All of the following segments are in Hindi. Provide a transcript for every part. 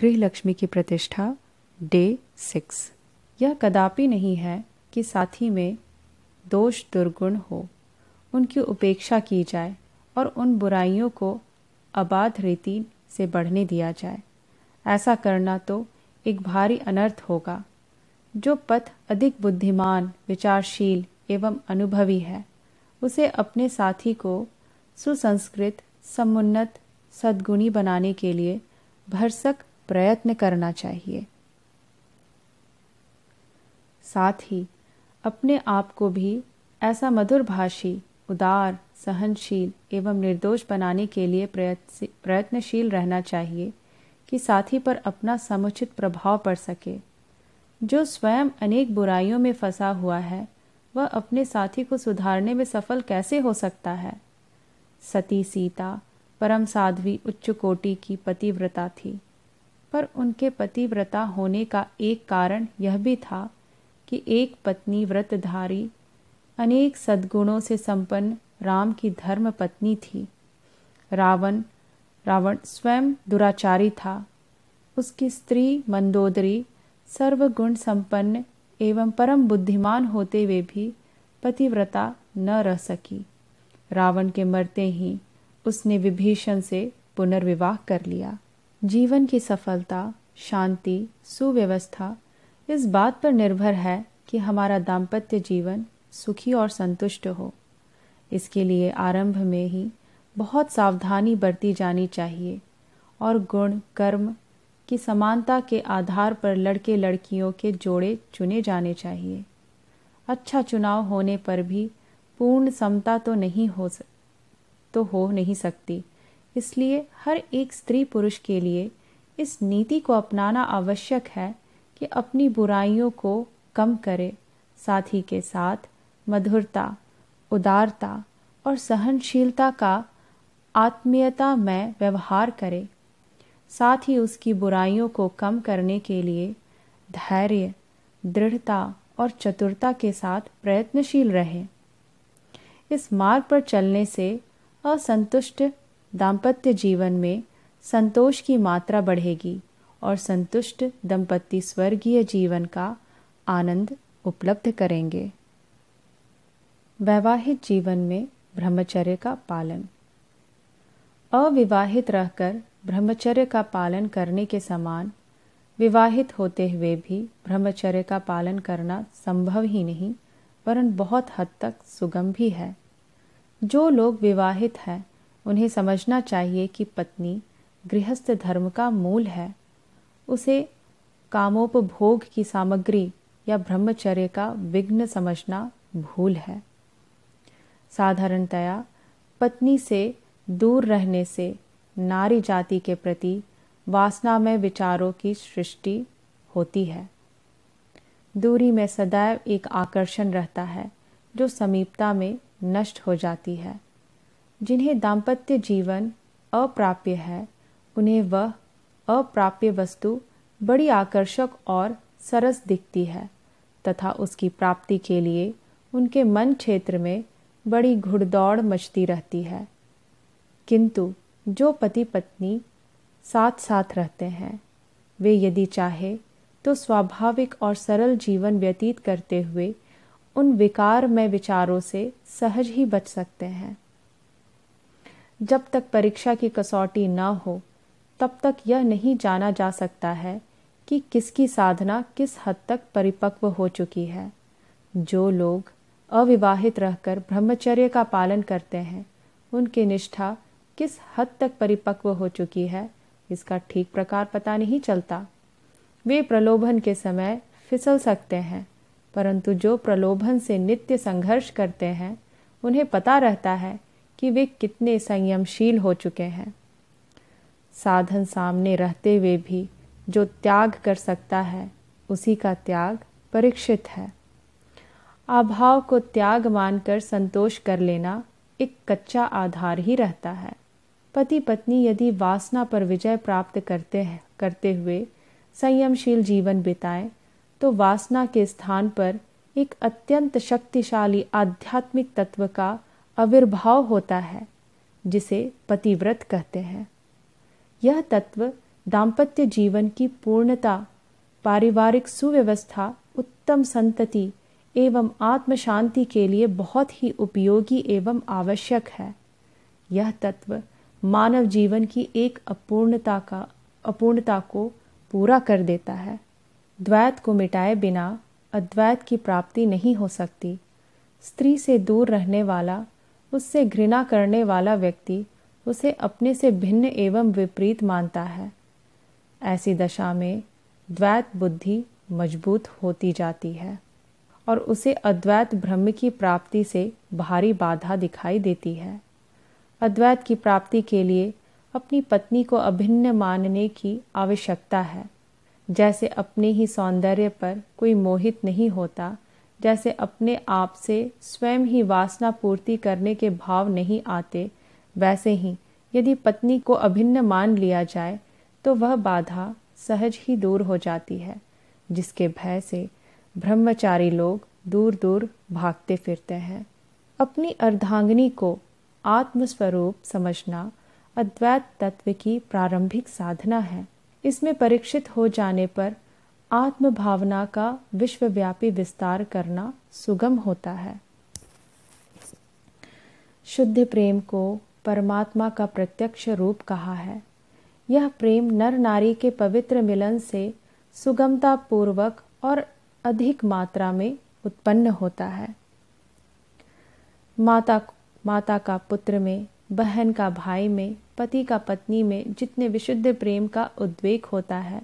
गृहलक्ष्मी की प्रतिष्ठा डे सिक्स यह कदापि नहीं है कि साथी में दोष दुर्गुण हो उनकी उपेक्षा की जाए और उन बुराइयों को अबाध रीति से बढ़ने दिया जाए ऐसा करना तो एक भारी अनर्थ होगा जो पथ अधिक बुद्धिमान विचारशील एवं अनुभवी है उसे अपने साथी को सुसंस्कृत समुन्नत सद्गुणी बनाने के लिए भरसक प्रयत्न करना चाहिए साथ ही अपने आप को भी ऐसा मधुरभाषी उदार सहनशील एवं निर्दोष बनाने के लिए प्रयत्नशील रहना चाहिए कि साथी पर अपना समुचित प्रभाव पड़ सके जो स्वयं अनेक बुराइयों में फंसा हुआ है वह अपने साथी को सुधारने में सफल कैसे हो सकता है सती सीता परम साध्वी उच्च कोटि की पतिव्रता थी पर उनके पतिव्रता होने का एक कारण यह भी था कि एक पत्नी व्रतधारी अनेक सद्गुणों से संपन्न राम की धर्म पत्नी थी रावण रावण स्वयं दुराचारी था उसकी स्त्री मंदोदरी सर्वगुण संपन्न एवं परम बुद्धिमान होते हुए भी पतिव्रता न रह सकी रावण के मरते ही उसने विभीषण से पुनर्विवाह कर लिया जीवन की सफलता शांति सुव्यवस्था इस बात पर निर्भर है कि हमारा दाम्पत्य जीवन सुखी और संतुष्ट हो इसके लिए आरंभ में ही बहुत सावधानी बरती जानी चाहिए और गुण कर्म की समानता के आधार पर लड़के लड़कियों के जोड़े चुने जाने चाहिए अच्छा चुनाव होने पर भी पूर्ण समता तो नहीं हो तो हो नहीं सकती इसलिए हर एक स्त्री पुरुष के लिए इस नीति को अपनाना आवश्यक है कि अपनी बुराइयों को कम करे साथ ही के साथ मधुरता उदारता और सहनशीलता का आत्मीयता में व्यवहार करे साथ ही उसकी बुराइयों को कम करने के लिए धैर्य दृढ़ता और चतुरता के साथ प्रयत्नशील रहे इस मार्ग पर चलने से असंतुष्ट दाम्पत्य जीवन में संतोष की मात्रा बढ़ेगी और संतुष्ट दंपत्ति स्वर्गीय जीवन का आनंद उपलब्ध करेंगे वैवाहिक जीवन में ब्रह्मचर्य का पालन अविवाहित रहकर ब्रह्मचर्य का पालन करने के समान विवाहित होते हुए भी ब्रह्मचर्य का पालन करना संभव ही नहीं वरन बहुत हद तक सुगम भी है जो लोग विवाहित हैं उन्हें समझना चाहिए कि पत्नी गृहस्थ धर्म का मूल है उसे कामोपभोग की सामग्री या ब्रह्मचर्य का विघ्न समझना भूल है साधारणतया पत्नी से दूर रहने से नारी जाति के प्रति वासनामय विचारों की सृष्टि होती है दूरी में सदैव एक आकर्षण रहता है जो समीपता में नष्ट हो जाती है जिन्हें दाम्पत्य जीवन अप्राप्य है उन्हें वह अप्राप्य वस्तु बड़ी आकर्षक और सरस दिखती है तथा उसकी प्राप्ति के लिए उनके मन क्षेत्र में बड़ी घुड़दौड़ मचती रहती है किंतु जो पति पत्नी साथ साथ रहते हैं वे यदि चाहे तो स्वाभाविक और सरल जीवन व्यतीत करते हुए उन विकारमय विचारों से सहज ही बच सकते हैं जब तक परीक्षा की कसौटी न हो तब तक यह नहीं जाना जा सकता है कि किसकी साधना किस हद तक परिपक्व हो चुकी है जो लोग अविवाहित रहकर ब्रह्मचर्य का पालन करते हैं उनकी निष्ठा किस हद तक परिपक्व हो चुकी है इसका ठीक प्रकार पता नहीं चलता वे प्रलोभन के समय फिसल सकते हैं परंतु जो प्रलोभन से नित्य संघर्ष करते हैं उन्हें पता रहता है कि वे कितने संयमशील हो चुके हैं साधन सामने रहते हुए भी जो त्याग कर सकता है उसी का त्याग परीक्षित है अभाव को त्याग मानकर संतोष कर लेना एक कच्चा आधार ही रहता है पति पत्नी यदि वासना पर विजय प्राप्त करते हैं करते हुए संयमशील जीवन बिताएं तो वासना के स्थान पर एक अत्यंत शक्तिशाली आध्यात्मिक तत्व का आविर्भाव होता है जिसे पतिव्रत कहते हैं यह तत्व दाम्पत्य जीवन की पूर्णता पारिवारिक सुव्यवस्था उत्तम संतति एवं आत्म शांति के लिए बहुत ही उपयोगी एवं आवश्यक है यह तत्व मानव जीवन की एक अपूर्णता का अपूर्णता को पूरा कर देता है द्वैत को मिटाए बिना अद्वैत की प्राप्ति नहीं हो सकती स्त्री से दूर रहने वाला उससे घृणा करने वाला व्यक्ति उसे अपने से भिन्न एवं विपरीत मानता है ऐसी दशा में द्वैत बुद्धि मजबूत होती जाती है और उसे अद्वैत ब्रह्म की प्राप्ति से भारी बाधा दिखाई देती है अद्वैत की प्राप्ति के लिए अपनी पत्नी को अभिन्न मानने की आवश्यकता है जैसे अपने ही सौंदर्य पर कोई मोहित नहीं होता जैसे अपने आप से स्वयं ही वासना पूर्ति करने के भाव नहीं आते वैसे ही यदि पत्नी को अभिन्न मान लिया जाए तो वह बाधा सहज ही दूर हो जाती है जिसके भय से ब्रह्मचारी लोग दूर दूर भागते फिरते हैं अपनी अर्धांगिनी को आत्मस्वरूप समझना अद्वैत तत्व की प्रारंभिक साधना है इसमें परीक्षित हो जाने पर आत्म भावना का विश्वव्यापी विस्तार करना सुगम होता है शुद्ध प्रेम को परमात्मा का प्रत्यक्ष रूप कहा है यह प्रेम नर नारी के पवित्र मिलन से सुगमता पूर्वक और अधिक मात्रा में उत्पन्न होता है माता माता का पुत्र में बहन का भाई में पति का पत्नी में जितने विशुद्ध प्रेम का उद्वेग होता है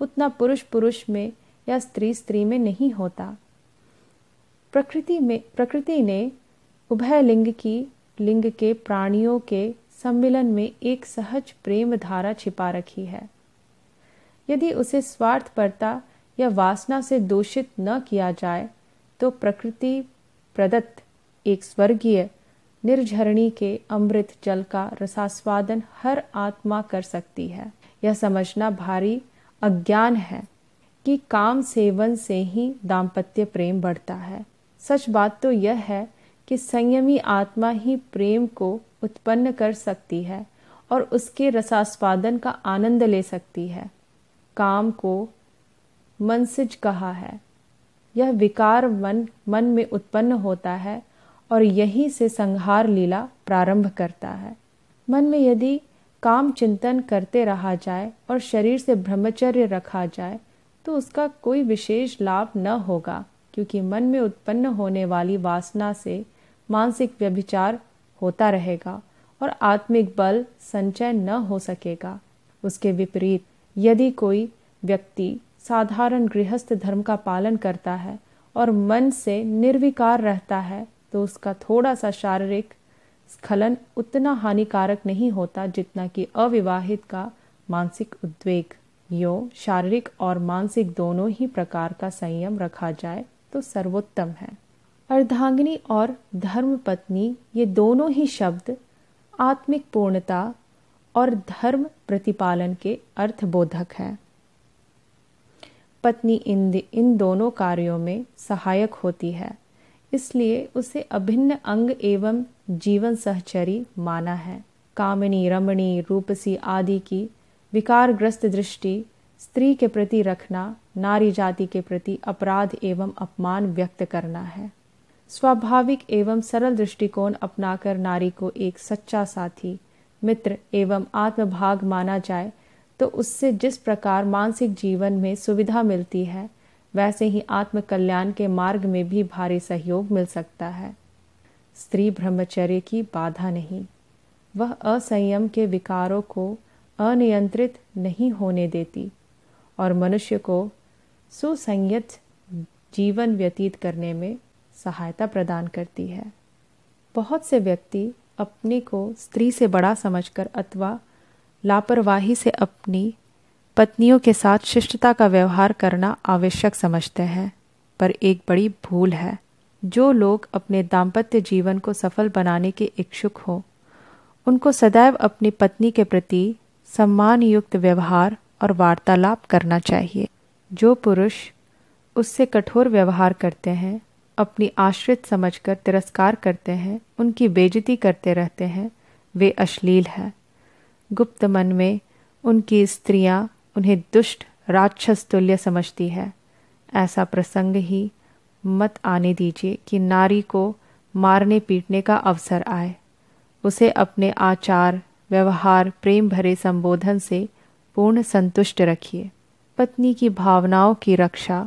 उतना पुरुष पुरुष में या स्त्री स्त्री में नहीं होता प्रकृति में प्रकृति ने उभय लिंग की लिंग के प्राणियों के सम्मिलन में एक सहज प्रेम धारा छिपा रखी है यदि उसे स्वार्थपरता या वासना से दूषित न किया जाए तो प्रकृति प्रदत्त एक स्वर्गीय निर्झरणी के अमृत जल का रसास्वादन हर आत्मा कर सकती है यह समझना भारी अज्ञान है कि काम सेवन से ही दाम्पत्य प्रेम बढ़ता है सच बात तो यह है कि संयमी आत्मा ही प्रेम को उत्पन्न कर सकती है और उसके रसास्वादन का आनंद ले सकती है काम को मनसिज कहा है यह विकार मन मन में उत्पन्न होता है और यहीं से संहार लीला प्रारंभ करता है मन में यदि काम चिंतन करते रहा जाए और शरीर से ब्रह्मचर्य रखा जाए तो उसका कोई विशेष लाभ न होगा क्योंकि मन में उत्पन्न होने वाली वासना से मानसिक व्यभिचार होता रहेगा और आत्मिक बल संचय न हो सकेगा उसके विपरीत यदि कोई व्यक्ति साधारण गृहस्थ धर्म का पालन करता है और मन से निर्विकार रहता है तो उसका थोड़ा सा शारीरिक स्खलन उतना हानिकारक नहीं होता जितना कि अविवाहित का मानसिक उद्वेग यो शारीरिक और मानसिक दोनों ही प्रकार का संयम रखा जाए तो सर्वोत्तम है अर्धांगिनी और धर्मपत्नी ये दोनों ही शब्द आत्मिक पूर्णता और धर्म प्रतिपालन के अर्थबोधक हैं पत्नी इन इन दोनों कार्यों में सहायक होती है इसलिए उसे अभिन्न अंग एवं जीवन सहचरी माना है कामिनी रमणी रूपसी आदि की विकारग्रस्त दृष्टि स्त्री के प्रति रखना नारी जाति के प्रति अपराध एवं अपमान व्यक्त करना है स्वाभाविक एवं सरल दृष्टिकोण अपनाकर नारी को एक सच्चा साथी मित्र एवं आत्मभाग माना जाए तो उससे जिस प्रकार मानसिक जीवन में सुविधा मिलती है वैसे ही आत्म कल्याण के मार्ग में भी भारी सहयोग मिल सकता है स्त्री ब्रह्मचर्य की बाधा नहीं वह असंयम के विकारों को अनियंत्रित नहीं होने देती और मनुष्य को सुसंयत जीवन व्यतीत करने में सहायता प्रदान करती है बहुत से व्यक्ति अपने को स्त्री से बड़ा समझकर अथवा लापरवाही से अपनी पत्नियों के साथ शिष्टता का व्यवहार करना आवश्यक समझते हैं पर एक बड़ी भूल है जो लोग अपने दाम्पत्य जीवन को सफल बनाने के इच्छुक हों उनको सदैव अपनी पत्नी के प्रति सम्मान युक्त व्यवहार और वार्तालाप करना चाहिए जो पुरुष उससे कठोर व्यवहार करते हैं अपनी आश्रित समझकर तिरस्कार करते हैं उनकी बेजती करते रहते हैं वे अश्लील है गुप्त मन में उनकी स्त्रियां उन्हें दुष्ट राक्षस तुल्य समझती है ऐसा प्रसंग ही मत आने दीजिए कि नारी को मारने पीटने का अवसर आए उसे अपने आचार व्यवहार प्रेम भरे संबोधन से पूर्ण संतुष्ट रखिए पत्नी की भावनाओं की रक्षा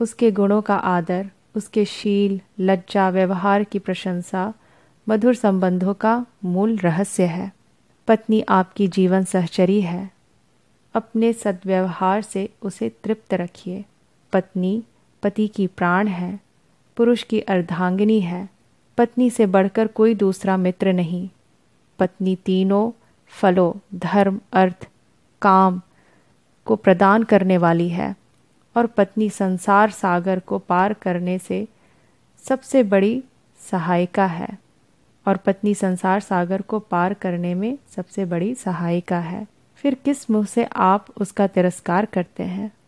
उसके गुणों का आदर उसके शील लज्जा व्यवहार की प्रशंसा मधुर संबंधों का मूल रहस्य है पत्नी आपकी जीवन सहचरी है अपने सद्व्यवहार से उसे तृप्त रखिए पत्नी पति की प्राण है पुरुष की अर्धांगिनी है पत्नी से बढ़कर कोई दूसरा मित्र नहीं पत्नी तीनों फलों धर्म अर्थ काम को प्रदान करने वाली है और पत्नी संसार सागर को पार करने से सबसे बड़ी सहायिका है और पत्नी संसार सागर को पार करने में सबसे बड़ी सहायिका है फिर किस मुंह से आप उसका तिरस्कार करते हैं